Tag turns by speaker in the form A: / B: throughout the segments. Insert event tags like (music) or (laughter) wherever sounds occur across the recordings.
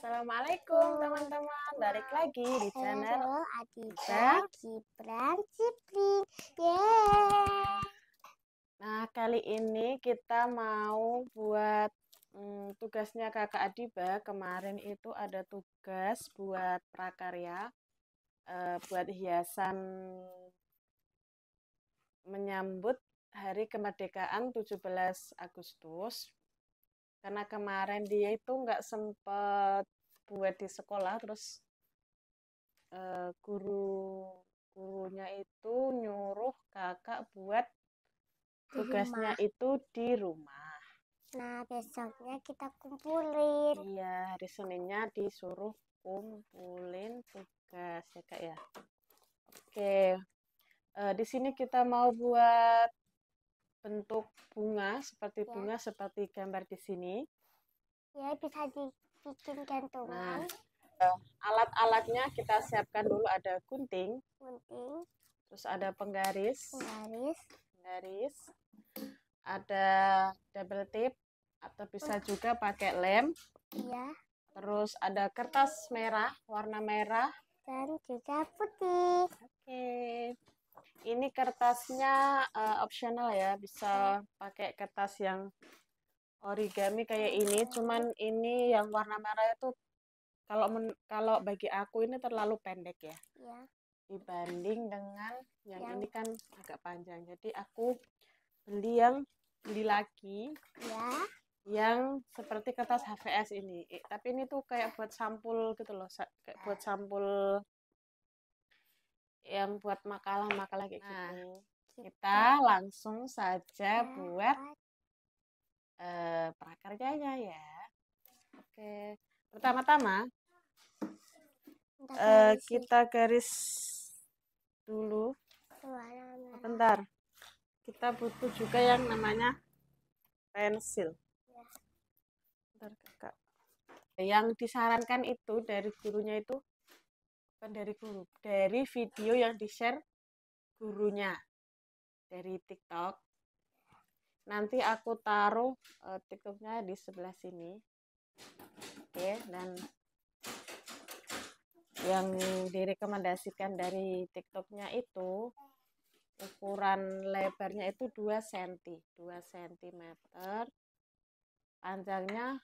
A: Assalamualaikum teman-teman. Balik lagi di channel
B: Adita
C: Cipran Cipri.
A: Nah, kali ini kita mau buat hmm, tugasnya Kakak Adiba. Kemarin itu ada tugas buat prakarya e, buat hiasan menyambut Hari Kemerdekaan 17 Agustus karena kemarin dia itu nggak sempet buat di sekolah terus uh, guru gurunya itu nyuruh kakak buat
B: tugasnya rumah.
A: itu di rumah. Nah besoknya kita kumpulin. Iya hari Seninnya disuruh kumpulin tugas ya kak ya. Oke uh, di sini kita mau buat bentuk bunga seperti ya. bunga seperti gambar di sini. Ya, bisa dibikin gantungan. Nah, alat-alatnya kita siapkan dulu ada gunting. Gunting. Terus ada penggaris. Penggaris. Penggaris. Ada double tip atau bisa juga pakai lem. Iya. Terus ada kertas merah, warna merah. Dan juga putih. Oke. Okay ini kertasnya uh, eh, optional ya bisa pakai kertas yang origami kayak ini cuman ini yang warna merah itu kalau men, kalau bagi aku ini terlalu pendek ya, ya. dibanding dengan yang, yang ini kan agak panjang jadi aku beli yang beli lagi ya. yang seperti kertas HVS ini tapi ini tuh kayak buat sampul gitu loh kayak buat sampul yang buat makalah-makalah kayak nah, gitu. Kita langsung saja iya. buat uh, eh, prakaryanya ya. Oke. Pertama-tama uh, kita garis dulu. Sebentar oh, Kita butuh juga yang namanya pensil. Iya. Bentar, Kakak. Yang disarankan itu dari gurunya itu bukan dari guru dari video yang di share gurunya dari TikTok nanti aku taruh uh, TikToknya di sebelah sini oke okay, dan yang direkomendasikan dari TikToknya itu ukuran lebarnya itu 2 cm 2 cm panjangnya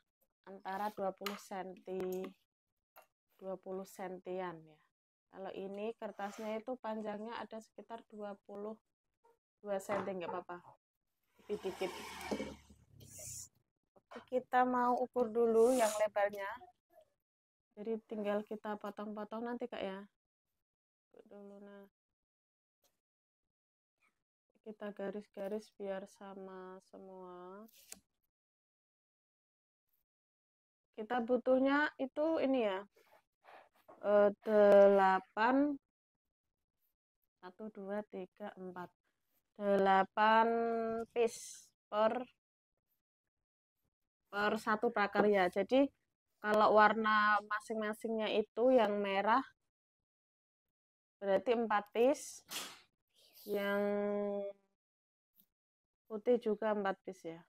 A: antara 20 cm 20 sentian ya kalau ini kertasnya itu panjangnya ada sekitar 22 cm nggak apa-apa lebih dikit Oke, kita mau ukur dulu yang lebarnya jadi tinggal kita potong-potong nanti kak ya dulu nah kita garis-garis biar sama semua kita butuhnya itu ini ya Eh, delapan satu dua tiga empat delapan piece per per satu prakarya jadi kalau warna masing-masingnya itu yang merah berarti empat piece yang putih juga empat piece ya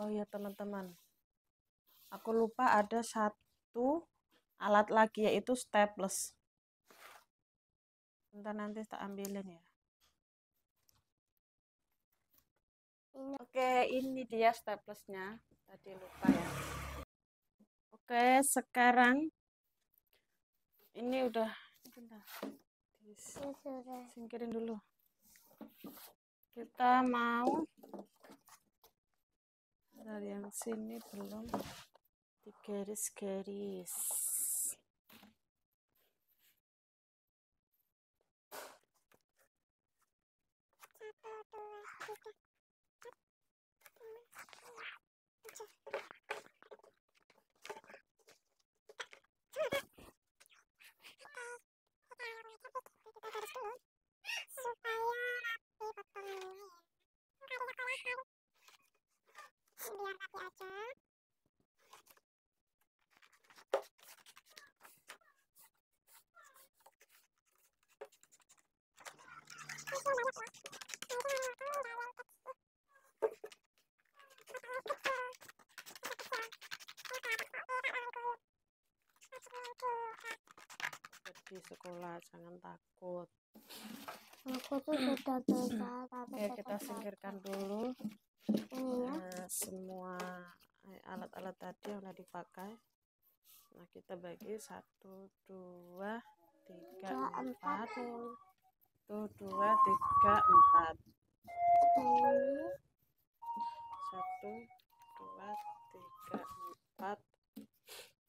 A: Oh ya teman-teman aku lupa ada satu alat lagi yaitu staples Bentar nanti tak ambilin ya Oke ini dia staplesnya tadi lupa ya Oke sekarang ini udah bentar singkirin dulu kita mau dari yang sini belum digaris garis-garis
C: di sekolah jangan takut aku tuh (clears throat) sudah besar tapi ya kita singkirkan
A: dulu iya. nah, semua eh, alat-alat tadi yang udah dipakai nah kita bagi satu dua tiga empat satu dua tiga empat satu dua tiga empat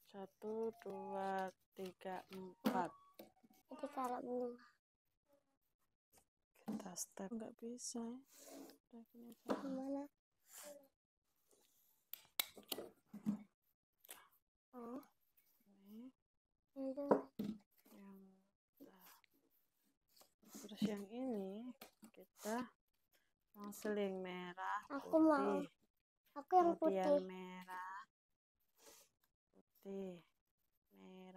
A: satu dua tiga empat
C: jadi kalau ini
A: kita step nggak bisa ya. gimana
B: oh ini yang
A: terus yang ini kita mau seling merah aku mau
C: aku yang putih Kemudian merah putih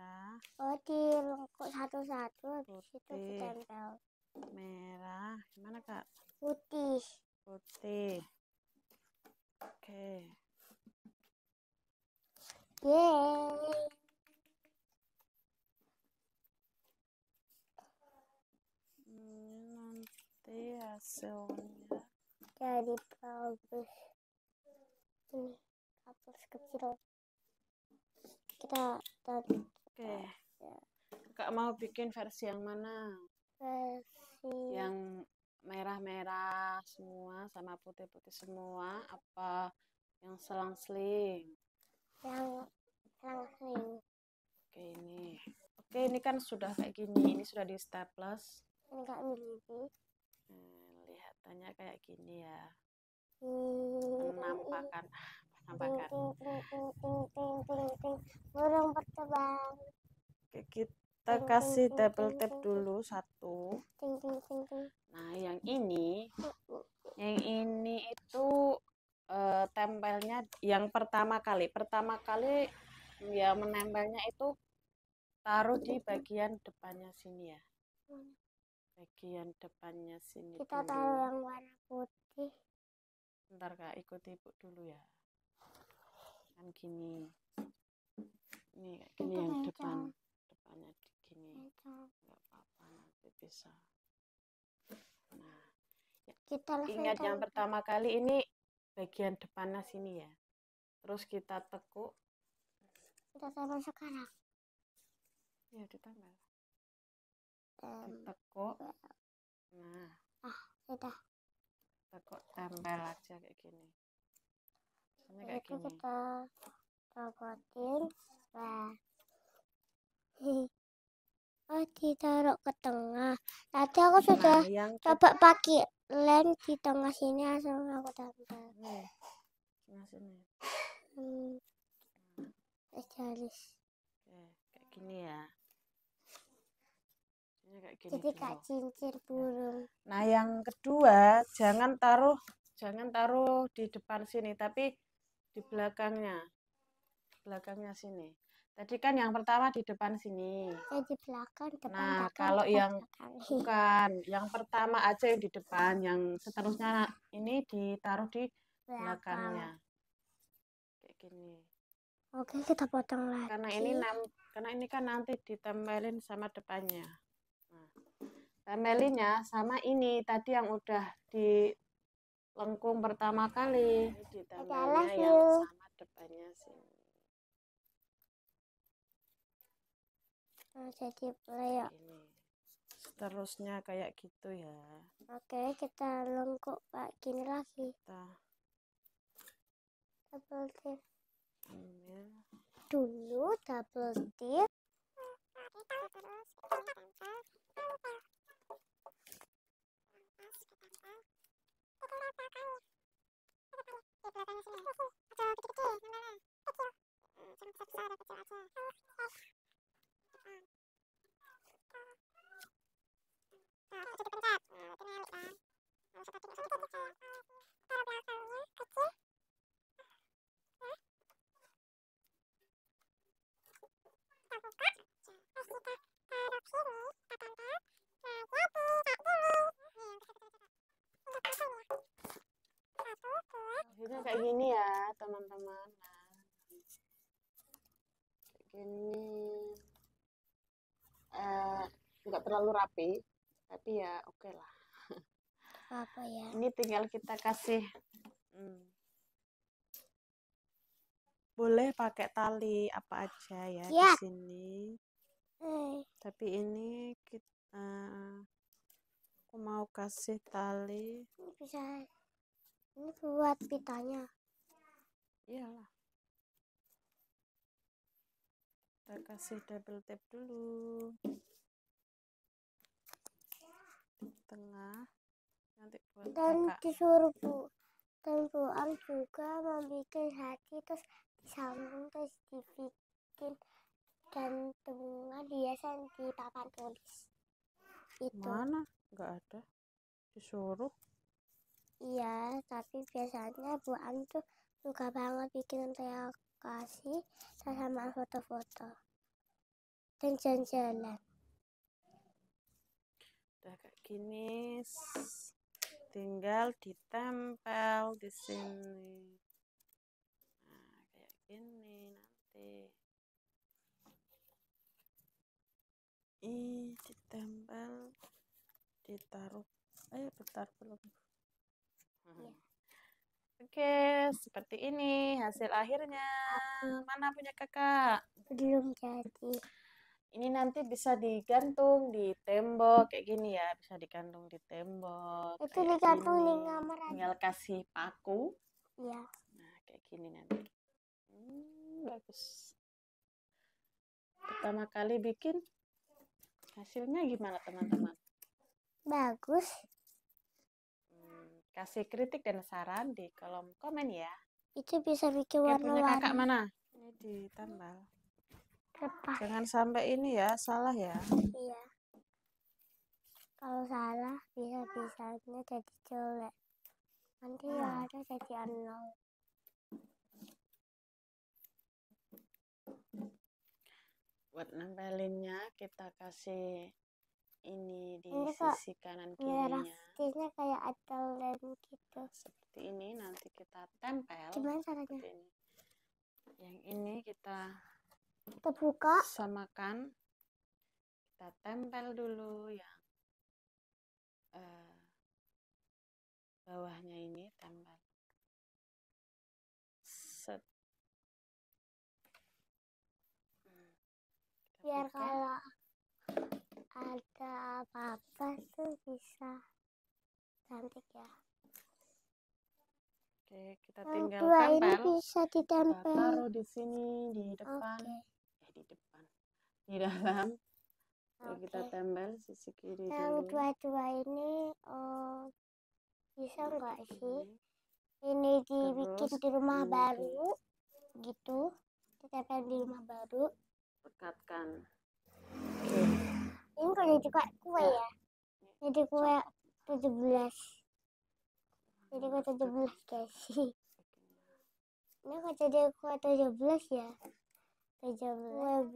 C: merah oh lengkuk satu-satu habis itu ditempel
A: merah gimana kak
C: putih putih
B: oke okay. yeay
C: ini hmm, nanti hasilnya jadi bagus ini kapus kecil kita
A: dan Oke. Okay. Kak mau bikin versi yang mana?
B: Versi yang
A: merah-merah semua sama putih-putih semua apa yang selang-seling?
C: Yang selang-seling.
A: Oke, ini. Oke, ini kan sudah kayak gini. Ini sudah di staples.
C: Ini kayak gini.
A: Hmm, lihatannya kayak gini ya.
C: Hmm. Penampakan burung terbang
A: kita kasih double tap dulu satu nah yang ini (laughs) yang ini itu uh, tempelnya yang pertama kali pertama kali ya menempelnya
C: itu taruh di
A: bagian depannya sini ya bagian depannya sini kita taruh yang
C: warna putih
A: ntar kak ikuti ibu dulu ya kan gini ini kayak gini yang depan depannya gini nggak apa-apa nanti bisa nah ya,
C: kita ingat yang
A: pertama kali ini bagian depannya sini ya terus kita tekuk
C: kita taruh sekarang ya ditambah ya.
B: um,
A: nah ah sudah tekuk tempel aja kayak gini
C: Sampai kayak gini. kita robotin lah. (laughs) oh ditaruh ke tengah tadi aku nah, sudah yang coba kita... pakai lem di tengah sini langsung aku tampil nah, sini hmm. Terus garis Oke, kayak gini ya kayak
A: gini jadi kayak
C: cincin burung
A: nah yang kedua jangan taruh jangan taruh di depan sini tapi di belakangnya belakangnya sini tadi kan yang pertama di depan sini ya,
C: di belakang depan nah
A: belakang, kalau depan, yang bukan yang pertama aja yang di depan yang seterusnya ini ditaruh di belakang. belakangnya kayak gini
C: oke kita potong lagi karena ini
A: karena ini kan nanti ditempelin sama depannya nah, tempelinnya sama ini tadi yang udah di lengkung pertama kali adalah yang sama depannya sih.
C: Nah, jadi play ya
A: seterusnya kayak gitu ya
C: oke kita lengkung pak gini lagi kita double tip dulu double
B: tip Kalau belakangnya kecil,
A: nggak terlalu rapi tapi ya oke okay lah
C: apa ya ini tinggal kita kasih
A: hmm. boleh pakai tali apa aja ya, ya. di sini hmm. tapi ini kita eh, aku mau kasih tali ini bisa ini buat pitanya
C: iyalah kita
A: kasih double tape dulu tengah nanti buat dan kakak. disuruh
C: bu dan bu Am juga membuat hati terus disambung terus dibikin dan temuan hiasan di papan tulis itu mana
A: nggak ada disuruh
C: iya tapi biasanya bu Am tuh suka banget bikin kreasi sama foto-foto dan jalan-jalan
A: udah kayak gini tinggal ditempel di sini nah kayak gini nanti ini ditempel ditaruh ayo eh, bentar belum
B: hmm. Iya.
A: Oke, seperti ini hasil akhirnya. Mana punya kakak? Belum jadi ini nanti bisa digantung di tembok kayak gini ya bisa digantung di tembok itu digantung di kamar tinggal kasih paku ya nah kayak gini nanti
C: hmm,
A: bagus pertama kali bikin hasilnya gimana teman-teman
C: bagus
A: hmm, kasih kritik dan saran di kolom komen ya
C: itu bisa bikin warna warna kakak mana
A: ini ditambal lepas. Jangan sampai ini ya, salah ya. Iya.
C: Kalau salah bisa-bisanya jadi jelek. Nanti ya ada jadi nol.
A: Buat nempelinnya kita kasih ini di ini sisi kanan kirinya
C: kayak ada lem gitu seperti ini nanti kita tempel gimana caranya ini.
A: yang ini kita
C: kita buka
A: samakan kita tempel dulu yang
B: uh, eh, bawahnya ini tempel set hmm.
C: biar buka. kalau ada apa-apa tuh bisa cantik ya
A: Oke, kita tinggal Dua tempel. ini bisa ditempel.
C: taruh di sini di depan. Okay di
A: depan di dalam okay. kita tempel sisi kiri yang
C: dua-dua ini oh, bisa nggak sih ini dibikin di rumah ini. baru gitu ditempel di rumah baru
A: dekatkan
C: okay. ini kalau juga kue ya jadi kue belas jadi kue belas guys (laughs) ini kok jadi kue 17 ya 17.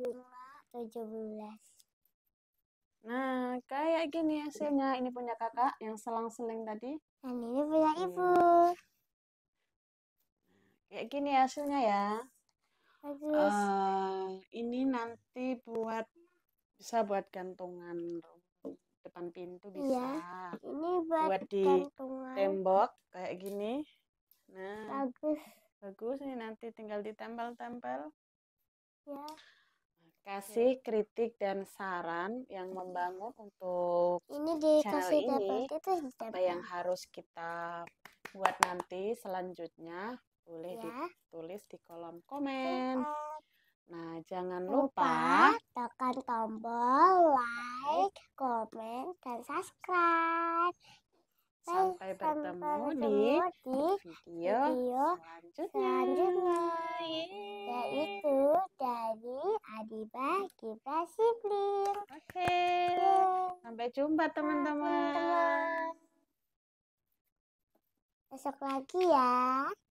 C: Nah, kayak gini hasilnya. Ini
A: punya kakak yang selang-seling tadi.
C: Dan ini punya iya. ibu.
A: Kayak gini hasilnya ya. Bagus. Uh, ini nanti buat bisa buat gantungan depan pintu bisa. Iya. Ini buat, buat di gantungan. tembok kayak gini. Nah. Bagus. Bagus ini nanti tinggal ditempel-tempel. Ya. Kasih kritik dan saran yang membangun untuk ini dikasih channel ini itu apa yang harus kita buat nanti selanjutnya boleh ya. ditulis di kolom komen. Nah, jangan lupa,
C: lupa tekan tombol like, komen, dan subscribe. Sampai, sampai bertemu, bertemu di, di
B: video, video
C: selanjutnya. selanjutnya. Yaitu dari Adiba Kiba Sibling. Oke. Okay. Sampai jumpa teman-teman.
B: Besok lagi ya.